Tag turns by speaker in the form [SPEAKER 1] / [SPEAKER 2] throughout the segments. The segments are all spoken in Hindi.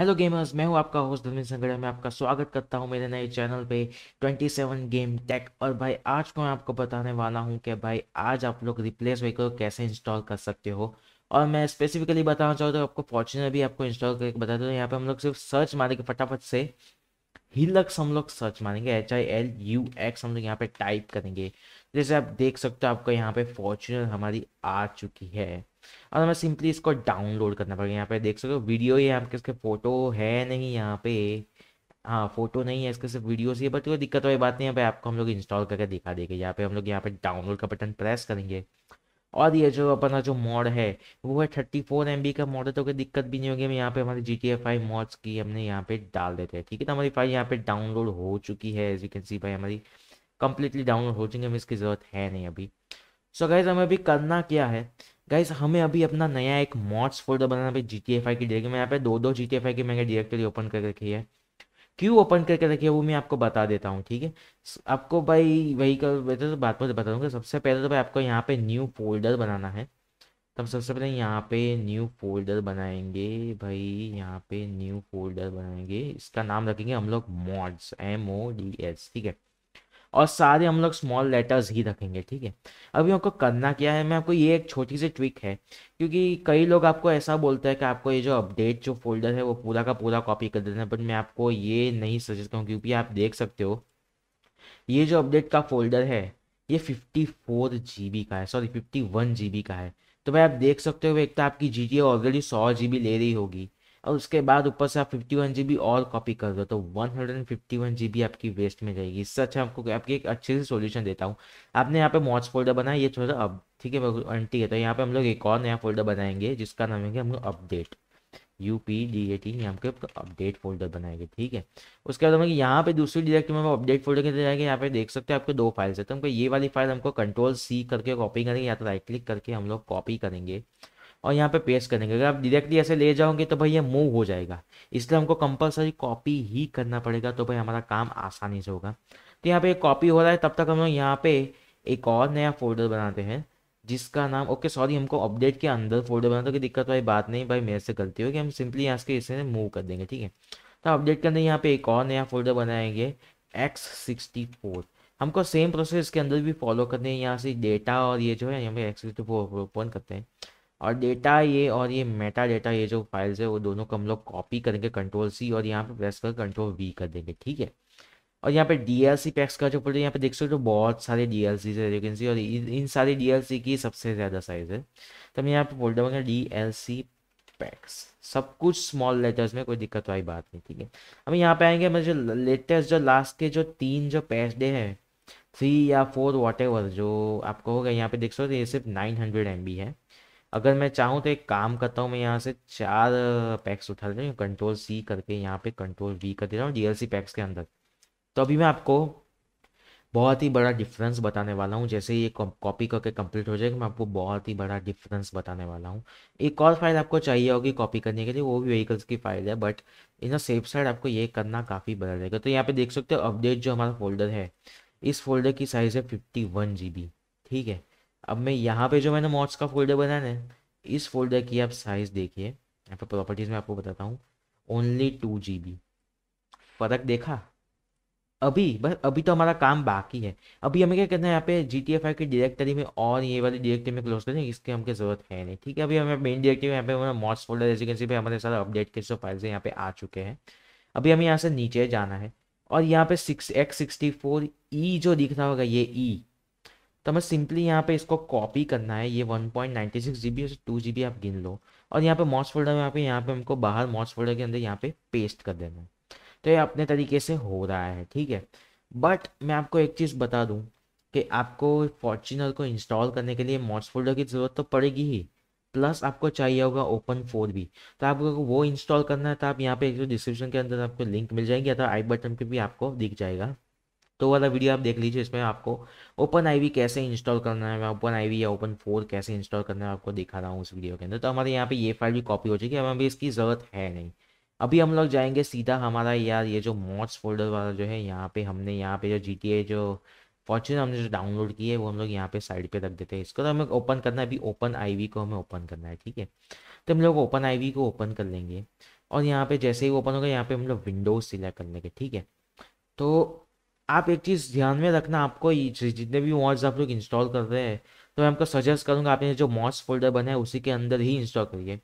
[SPEAKER 1] हेलो गेमर्स मैं हूं आपका होस्ट धर्मेंद्र संगड़ा मैं आपका स्वागत करता हूं मेरे नए चैनल पे 27 गेम टेक और भाई आज को मैं आपको बताने वाला हूं कि भाई आज आप लोग रिप्लेस व्हीकल कैसे इंस्टॉल कर सकते हो और मैं स्पेसिफिकली बताना चाहूँ तो आपको फॉर्चुनर भी आपको इंस्टॉल करके बता दूँ यहाँ पर हम लोग सिर्फ सर्च मारेंगे फटाफट से हिलक्स हम लोग सर्च मारेंगे H I L U X हम लोग यहाँ पे टाइप करेंगे जैसे आप देख सकते हो आपको यहाँ पे फॉर्चुनर हमारी आ चुकी है और हमें सिंपली इसको डाउनलोड करना पड़ेगा यहाँ पे देख सकते हो वीडियो ही आपके इसके फोटो है नहीं यहाँ पे हाँ फोटो नहीं है इसके सिर्फ वीडियो से बट कोई दिक्कत वाली बात नहीं है आपको हम लोग इंस्टॉल करके दिखा देंगे यहाँ पे हम लोग यहाँ पे डाउनलोड का बटन प्रेस करेंगे और ये जो अपना जो मॉड है वो है थर्टी फोर एम बी का मॉड है तो कोई दिक्कत भी नहीं होगी हम यहाँ पे हमारी G T F five mods की हमने यहाँ पे डाल देते हैं ठीक है तो हमारी फाइल यहाँ पे डाउनलोड हो चुकी है एज यू कैन सी भाई हमारी कम्प्लीटली डाउनलोड हो जाएंगे हमें इसकी ज़रूरत है नहीं अभी सो गाइज हमें अभी करना क्या है गाइज हमें अभी अपना नया एक मॉड्स फोल्डर बनाना है जी टी एफ आई की डेगी मैं यहाँ पे दो दो जी टी एफ आई की मैंने डायरेक्टली ओपन करके रखी है क्यों ओपन करके रखी है वो मैं आपको बता देता हूँ ठीक है आपको भाई वही कर तो बात पर बता दूँगा सबसे पहले तो भाई आपको यहाँ पे न्यू फोल्डर बनाना है तब सबसे पहले यहाँ पे न्यू फोल्डर बनाएंगे भाई यहाँ पे न्यू फोल्डर बनाएंगे इसका नाम रखेंगे हम लोग mods M O D S ठीक है और सारे हम लोग स्मॉल लेटर्स ही रखेंगे ठीक है अभी आपको करना क्या है मैं आपको ये एक छोटी सी ट्विक है क्योंकि कई लोग आपको ऐसा बोलते हैं कि आपको ये जो अपडेट जो फोल्डर है वो पूरा का पूरा कॉपी कर देना बट मैं आपको ये नहीं सजेस्ट करूँ क्योंकि आप देख सकते हो ये जो अपडेट का फोल्डर है ये फिफ्टी फोर जी बी का है sorry fifty one G B का है तो भाई आप देख सकते हो एक तो आपकी जी टी ऑलरेडी सौ जी बी ले रही होगी और उसके बाद ऊपर से आप फिफ्टी वन जी बी और कॉपी कर दो तो one hundred and fifty one G B आपकी वेस्ट में जाएगी इससे अच्छा आपको आपकी एक अच्छे से सोल्यूशन देता हूँ आपने यहाँ पे मॉच फोल्डर बनाया ये थोड़ा अब ठीक है एंटी है तो यहाँ पे हम लोग एक और नया फोल्डर बनाएंगे जिसका नाम है हम लोग update U P D A T यहाँ पे अपडेट फोल्डर बनाएंगे ठीक है उसके बाद हम यहाँ पे दूसरी डिरेक्ट में अपडेट फोल्डर के जाएंगे यहाँ पे देख सकते हैं आपके दो फाइल्स है तो हमको ये वाली फाइल हमको कंट्रोल सी करके कॉपी करेंगे या तो राइट क्लिक करके हम लोग कॉपी करेंगे और यहाँ पे पेस्ट करेंगे अगर आप डायरेक्टली ऐसे ले जाओगे तो भाई ये मूव हो जाएगा इसलिए हमको कंपलसरी कॉपी ही करना पड़ेगा तो भाई हमारा काम आसानी से होगा तो यहाँ पे कॉपी हो रहा है तब तक हम लोग यहाँ पे एक और नया फोल्डर बनाते हैं जिसका नाम ओके सॉरी हमको अपडेट के अंदर फोल्डर बनाते तो की दिक्कत वाली बात नहीं भाई मेरे से गलती होगी हम सिंपली यहाँ से इसे मूव कर देंगे ठीक है तो अपडेट करने यहाँ पे एक और नया फोल्डर बनाएंगे एक्स सिक्सटी फोर हमको सेम प्रोसेस इसके अंदर भी फॉलो करने हैं यहाँ से डेटा और ये जो है यहाँ पे एक्स सिक्सटी फोर ओपन करते हैं और डेटा ये और ये मेटा डेटा ये जो फाइल्स है वो दोनों को हम लोग कॉपी करेंगे कंट्रोल सी और यहाँ पे प्रेस कर कंट्रोल वी कर देंगे ठीक है और यहाँ पे डी एल सी पैक्स का जो प्रोडक्ट यहाँ पे देख सकते हो तो बहुत सारे डी एल सी है यू सी और इन, इन सारे डी एल सी की सबसे ज़्यादा साइज़ है तो मैं यहाँ पे बोल दूँगा डी एल सी पैक्स सब कुछ स्मॉल लेटर्स में कोई दिक्कत वाली बात नहीं ठीक है अब यहाँ पे आएंगे हमें जो लेटेस्ट जो लास्ट के जो तीन जो पैस डे है थ्री या फोर वॉट जो आपको होगा यहाँ पे देख सकते हो ये सिर्फ नाइन हंड्रेड एम बी है अगर मैं चाहूँ तो एक काम करता हूँ मैं यहाँ से चार पैक्स उठा लेता हूँ कंट्रोल सी करके यहाँ पे कंट्रोल वी कर दे रहा हूँ डी पैक्स के अंदर तो अभी मैं आपको बहुत ही बड़ा डिफरेंस बताने वाला हूँ जैसे ये कॉपी करके कंप्लीट हो जाएगा मैं आपको बहुत ही बड़ा डिफरेंस बताने वाला हूँ एक और फाइल आपको चाहिए होगी कॉपी करने के लिए वो भी व्हीकल्स की फाइल है बट इन सेफ साइड आपको ये करना काफ़ी बड़ा रहेगा तो यहाँ पे देख सकते हो अपडेट जो हमारा फोल्डर है इस फोल्डर की साइज़ है फिफ्टी वन जी बी ठीक है अब मैं यहाँ पे जो मैंने मॉड्स का फोल्डर बनाया है इस फोल्डर की आप साइज़ देखिए यहाँ पे प्रॉपर्टीज़ में आपको बताता हूँ ओनली टू जी बी फ़र्क देखा अभी बस अभी तो हमारा काम बाकी है अभी हमें क्या करना है यहाँ पे जी टी एफ आई की डायरेक्टरी में और ये वाली डायरेक्टरी में क्लोज करें इसकी हमको जरूरत है नहीं ठीक है अभी हमें मेन डायरेक्टरी यहाँ पे हमारा मॉड्स फोल्डर एजेंसी पे हमारे सारे अपडेट के जो फाइल्स यहाँ पे आ चुके हैं अभी हमें यहाँ से नीचे जाना है और यहाँ पे six X sixty four E जो दिख रहा होगा ये ई e, तो हमें सिंपली यहाँ पे इसको कॉपी करना है ये one point ninety six G B two G B आप गिन लो और यहाँ पे मॉस फोल्डर में यहाँ पे यहाँ पे हमको बाहर मॉस फोल्डर के अंदर यहाँ पे पेस्ट कर देना है तो ये अपने तरीके से हो रहा है ठीक है बट मैं आपको एक चीज़ बता दूँ कि आपको फॉर्चुनर को इंस्टॉल करने के लिए मॉस फोल्डर की ज़रूरत तो पड़ेगी ही प्लस आपको चाहिए होगा ओपन फोर भी तो आपको वो इंस्टॉल करना है तो आप यहाँ पे एक जो डिस्क्रिप्शन के अंदर आपको लिंक मिल जाएगी या तो आई बटन पे भी आपको दिख जाएगा तो वाला वीडियो आप देख लीजिए इसमें आपको ओपन आईवी कैसे इंस्टॉल करना है मैं ओपन आईवी या ओपन फोर कैसे इंस्टॉल करना है आपको दिखा रहा हूँ उस वीडियो के अंदर तो हमारे यहाँ पे ये फाइल भी कॉपी हो जाएगी हमें हमें इसकी ज़रूरत है नहीं अभी हम लोग जाएंगे सीधा हमारा यार ये जो मॉड्स फोल्डर वाला जो है यहाँ पे हमने यहाँ पे जो जी जो फॉर्चून हमने जो डाउनलोड की है वो हम लोग यहाँ पे साइड पे रख देते हैं इसको तो हमें ओपन करना है अभी ओपन आईवी को हमें ओपन करना है ठीक है तो हम लोग ओपन आईवी को ओपन कर लेंगे और यहाँ पे जैसे ही ओपन होगा यहाँ पे हम लोग विंडोज सिलेक्ट कर लेंगे ठीक है तो आप एक चीज़ ध्यान में रखना आपको जितने भी मॉड्स आप लोग इंस्टॉल कर रहे हैं तो मैं आपको सजेस्ट करूँगा आपने जो मॉड्स फोल्डर बना है उसी के अंदर ही इंस्टॉल करिए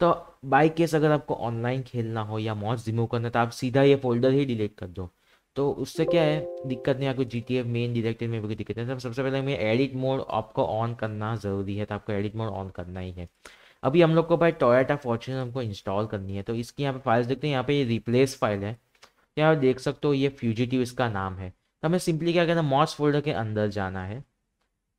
[SPEAKER 1] तो बाई केस अगर आपको ऑनलाइन खेलना हो या मॉड्स रिमूव करना तो आप सीधा ये फोल्डर ही डिलीट कर दो तो उससे क्या है दिक्कत नहीं आपको G T F main director में भी कोई दिक्कत नहीं तो सबसे पहले मैं एडिट मोड आपको ऑन करना ज़रूरी है तो आपको एडिट मोड ऑन करना ही है अभी हम लोग को भाई टोयोटा फॉर्चुनर हमको इंस्टॉल करनी है तो इसकी यहाँ पे फाइल्स देखते हैं यहाँ पे ये रिप्लेस फाइल है यहाँ देख सकते हो ये फ्यूजिटिव इसका नाम है तो हमें सिंपली क्या करना मॉस फोल्डर के अंदर जाना है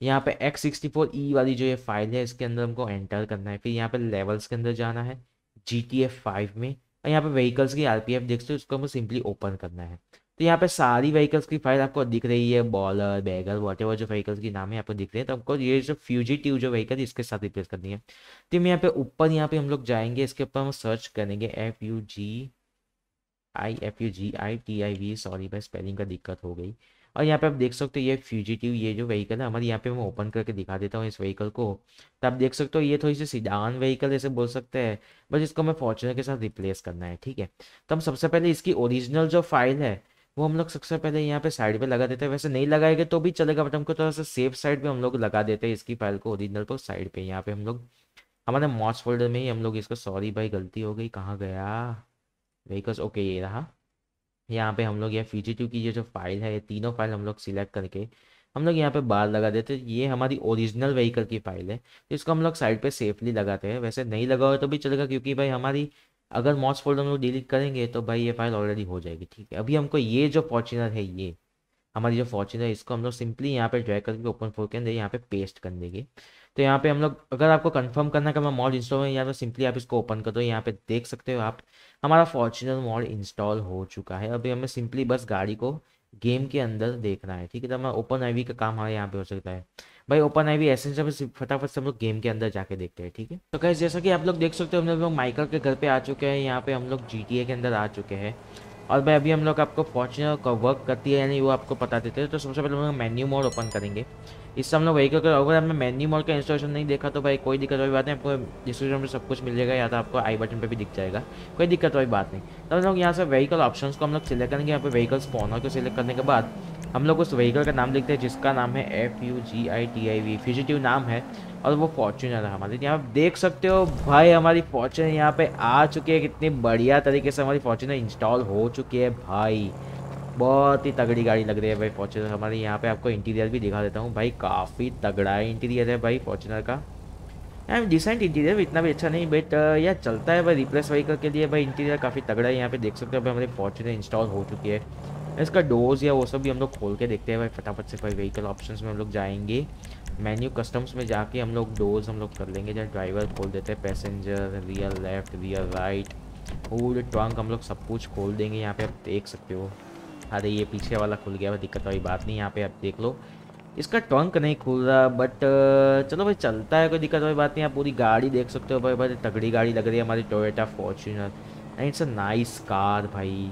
[SPEAKER 1] यहाँ पे एक्स सिक्सटी फोर ई वाली जो ये फाइल है इसके अंदर हमको एंटर करना है फिर यहाँ पे लेवल्स के अंदर जाना है जी टी एफ फाइव में और यहाँ पे व्हीकल्स की आर पी एफ देख सकते हो उसको हमको सिंपली ओपन करना है तो यहाँ पे सारी व्हीकल्स की फाइल आपको दिख रही है बॉलर बैगर वॉट जो व्हीकल्स की नाम है आपको दिख रहे हैं तो हमको ये जो फ्यूजिटिव जो व्हीकल इसके साथ रिप्लेस करनी है तो यहाँ पे ऊपर यहाँ पे हम लोग जाएंगे इसके ऊपर हम सर्च करेंगे F U G I F U G I T I V sorry भाई स्पेलिंग का दिक्कत हो गई और यहाँ पे आप देख सकते हो ये फ्यूजिटिव ये जो व्हीकल है हमारे यहाँ पे मैं ओपन करके दिखा देता हूँ इस व्हीकल को तो आप देख सकते हो ये थोड़ी सी सीडान व्हीकल ऐसे बोल सकते हैं बस इसको हमें फॉर्चुनर के साथ रिप्लेस करना है ठीक है तो हम सबसे पहले इसकी ओरिजिनल जो फाइल है वो हम लोग सबसे पहले यहाँ पे साइड पे लगा देते हैं वैसे नहीं लगाएंगे तो भी चलेगा बट हमको थोड़ा सा सेफ साइड पे हम लोग लगा देते हैं इसकी फाइल को ओरिजिनल पर साइड पे यहाँ पे हम लोग हमारे मॉस फोल्डर में ही हम लोग इसको सॉरी भाई गलती हो गई कहाँ गया व्हीकल्स ओके ये रहा यहाँ पे हम लोग यह टू की ये जो फाइल है ये तीनों फाइल हम लोग सिलेक्ट करके हम लोग यहाँ पे बार लगा देते हैं ये हमारी ओरिजिनल व्हीकल की फाइल है तो इसको हम लोग साइड पे सेफली लगाते हैं वैसे नहीं लगा हुआ तो भी चलेगा क्योंकि भाई हमारी अगर मॉस फोल्डर हम लोग डिलीट करेंगे तो भाई ये फाइल ऑलरेडी हो जाएगी ठीक है अभी हमको ये जो फॉर्चुनर है ये हमारी जो फॉर्चुनर है इसको हम लोग सिंपली यहाँ पे ड्रैग करके ओपन फोर के अंदर यहाँ पे पेस्ट कर देंगे तो यहाँ पे हम लोग अगर आपको कंफर्म करना कि मैं मॉड इंस्टॉल में या तो सिंपली आप इसको ओपन कर दो यहाँ पे देख सकते हो आप हमारा फॉर्चुनर मॉड इंस्टॉल हो चुका है अभी हमें सिंपली बस गाड़ी को गेम के अंदर देखना है ठीक है तो हमारा ओपन आई का काम हमारे यहाँ पे हो सकता है भाई ओपन आई वी एसेंस फटाफट से हम लोग गेम के अंदर जाके देखते हैं ठीक है तो कैसे जैसा कि आप लोग देख सकते हो हम लोग माइकल के घर पे आ चुके हैं यहाँ पे हम लोग जी के अंदर आ चुके हैं और भाई अभी हम लोग आपको फॉर्चुनर का वर्क करती है यानी वो आपको बता देते हैं तो सबसे पहले हम लोग मेन्यू मोड ओपन करेंगे इससे हम लोग वही अगर अगर हमने मेन्यू मोड का इंस्टॉलेशन नहीं देखा तो भाई कोई दिक्कत वाली बात नहीं आपको डिस्क्रिप्शन में सब कुछ मिल जाएगा या तो आपको आई बटन पर भी दिख जाएगा कोई दिक्कत वाली बात नहीं तो हम लोग यहाँ से वहीकल ऑप्शन को हम लोग सिलेक्ट करेंगे यहाँ पर वहीकल्स स्पॉनर को सिलेक्ट करने के बाद हम लोग उस व्हीकल का नाम लिखते हैं जिसका नाम है F U G I T I V fugitive नाम है और वो फॉर्चूनर है हमारी यहाँ देख सकते हो भाई हमारी फॉर्चुनर यहाँ पे आ चुकी है कितनी बढ़िया तरीके से हमारी फॉर्चूनर इंस्टॉल हो चुकी है भाई बहुत ही तगड़ी गाड़ी लग रही है भाई फॉर्चूनर हमारे यहाँ पे आपको इंटीरियर भी दिखा देता हूँ भाई काफ़ी तगड़ा है इंटीरियर है भाई फॉर्चूनर का एम डिसेंट इंटीरियर इतना भी अच्छा नहीं बट uh, यह चलता है भाई रिप्लेस वहीकल के लिए भाई इंटीरियर काफ़ी तगड़ा है यहाँ पे देख सकते हो भाई हमारी फॉर्चूनर इंस्टॉल हो चुकी है इसका डोर्स या वो सब भी हम लोग खोल के देखते हैं भाई फटाफट से भाई व्हीकल ऑप्शन में हम लोग जाएंगे मेन्यू कस्टम्स में जाके हम लोग डोर्स हम लोग कर लेंगे जहाँ ड्राइवर खोल देते हैं passenger rear left rear right hood trunk हम लोग सब कुछ खोल देंगे यहाँ पे आप देख सकते हो अरे ये पीछे वाला खुल गया दिक्कत वाली बात नहीं यहाँ पे आप देख लो इसका ट्रंक नहीं खुल रहा बट चलो भाई चलता है कोई दिक्कत वाली बात नहीं आप पूरी गाड़ी देख सकते हो भाई भाई तगड़ी गाड़ी लग रही है हमारी Toyota Fortuner and it's a nice car भाई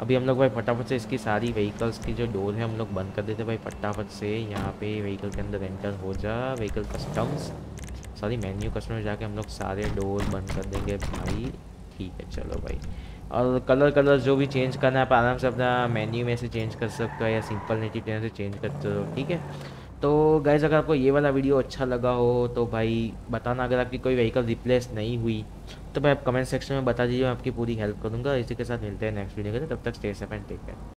[SPEAKER 1] अभी हम लोग भाई फटाफट से इसकी सारी व्हीकल्स की जो डोर है हम लोग बंद कर देते भाई फटाफट से यहाँ पे व्हीकल के अंदर एंटर हो जा vehicle customs sorry menu customer जाके हम लोग सारे डोर बंद कर देंगे भाई ठीक है चलो भाई और कलर कलर जो भी चेंज करना है आप आराम से अपना मेन्यू में से चेंज कर सकते हो या सिंपल नेटिव टेन से चेंज कर सकते हो ठीक है तो गैस अगर आपको ये वाला वीडियो अच्छा लगा हो तो भाई बताना अगर आपकी कोई व्हीकल रिप्लेस नहीं हुई तो भाई आप कमेंट सेक्शन में बता दीजिए मैं आपकी पूरी हेल्प करूँगा इसी के साथ मिलते हैं नेक्स्ट वीडियो के लिए तब तक stay safe and take care